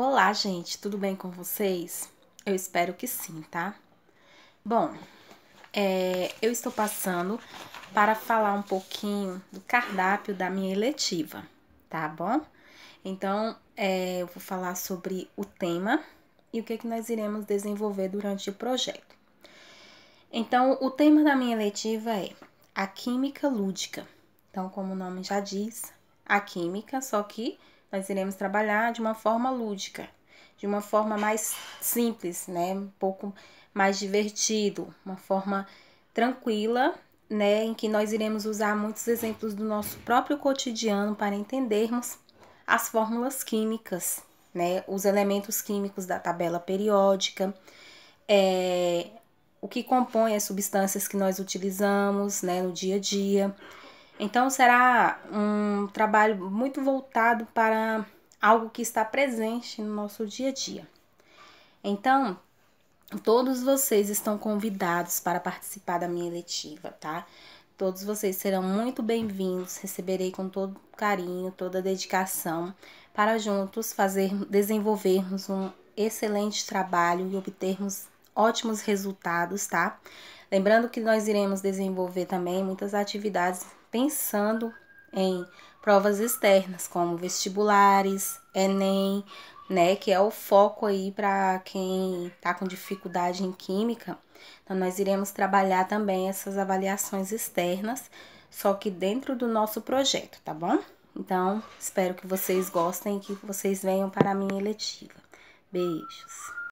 Olá, gente, tudo bem com vocês? Eu espero que sim, tá? Bom, é, eu estou passando para falar um pouquinho do cardápio da minha eletiva, tá bom? Então, é, eu vou falar sobre o tema e o que, é que nós iremos desenvolver durante o projeto. Então, o tema da minha eletiva é a química lúdica. Então, como o nome já diz, a química, só que nós iremos trabalhar de uma forma lúdica, de uma forma mais simples, né? Um pouco mais divertido, uma forma tranquila, né? Em que nós iremos usar muitos exemplos do nosso próprio cotidiano para entendermos as fórmulas químicas, né? Os elementos químicos da tabela periódica, é, o que compõe as substâncias que nós utilizamos, né? No dia a dia. Então será um trabalho muito voltado para algo que está presente no nosso dia a dia. Então, todos vocês estão convidados para participar da minha letiva tá? Todos vocês serão muito bem-vindos, receberei com todo carinho, toda dedicação, para juntos fazer, desenvolvermos um excelente trabalho e obtermos ótimos resultados, tá? Lembrando que nós iremos desenvolver também muitas atividades pensando em provas externas, como vestibulares, Enem, né, que é o foco aí para quem está com dificuldade em química. Então, nós iremos trabalhar também essas avaliações externas, só que dentro do nosso projeto, tá bom? Então, espero que vocês gostem e que vocês venham para a minha eletiva. Beijos!